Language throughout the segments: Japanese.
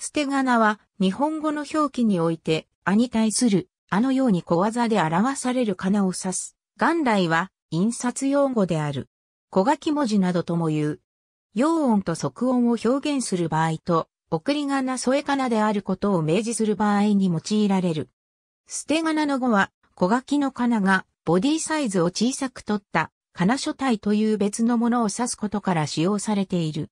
捨て仮名は日本語の表記において、あに対する、あのように小技で表される仮名を指す。元来は印刷用語である。小書き文字などとも言う。用音と即音を表現する場合と、送り仮名添え仮名であることを明示する場合に用いられる。捨て仮名の語は、小書きの仮名がボディサイズを小さく取った仮名書体という別のものを指すことから使用されている。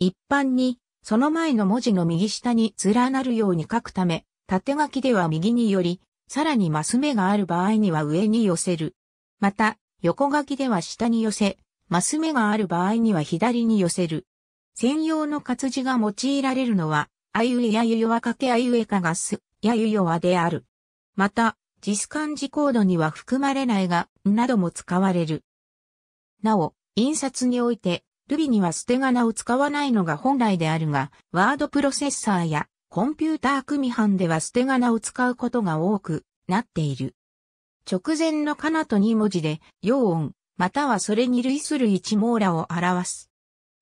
一般にその前の文字の右下に連なるように書くため、縦書きでは右により、さらにマス目がある場合には上に寄せる。また、横書きでは下に寄せ、マス目がある場合には左に寄せる。専用の活字が用いられるのは、あゆえやゆよわかけあゆえかがす、やゆよわである。また、ジス漢字コードには含まれないが、なども使われる。なお、印刷において、ルビには捨て仮名を使わないのが本来であるが、ワードプロセッサーやコンピューター組版では捨て仮名を使うことが多くなっている。直前のかなと2文字で、陽音、またはそれに類する一網羅を表す。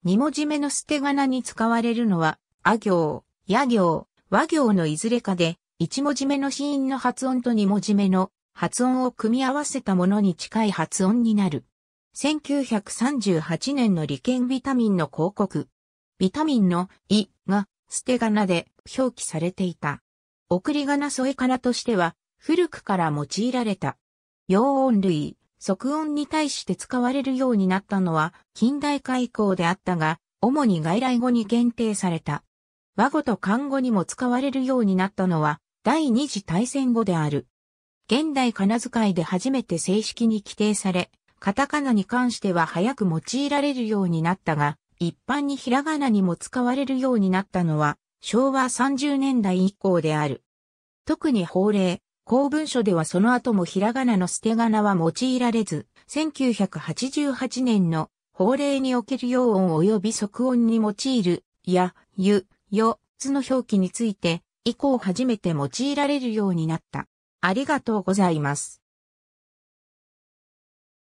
2文字目の捨て仮名に使われるのは、あ行、や行、和行のいずれかで、1文字目の子音の発音と2文字目の発音を組み合わせたものに近い発音になる。1938年の利権ビタミンの広告。ビタミンのイが捨て仮名で表記されていた。送り仮名添え仮名としては古くから用いられた。陽音類、即音に対して使われるようになったのは近代化以降であったが、主に外来語に限定された。和語と漢語にも使われるようになったのは第二次大戦後である。現代仮名遣いで初めて正式に規定され、カタカナに関しては早く用いられるようになったが、一般にひらがなにも使われるようになったのは、昭和30年代以降である。特に法令、公文書ではその後もひらがなの捨て仮名は用いられず、1988年の法令における用音及び即音に用いる、や、ゆ、よ、つの表記について、以降初めて用いられるようになった。ありがとうございます。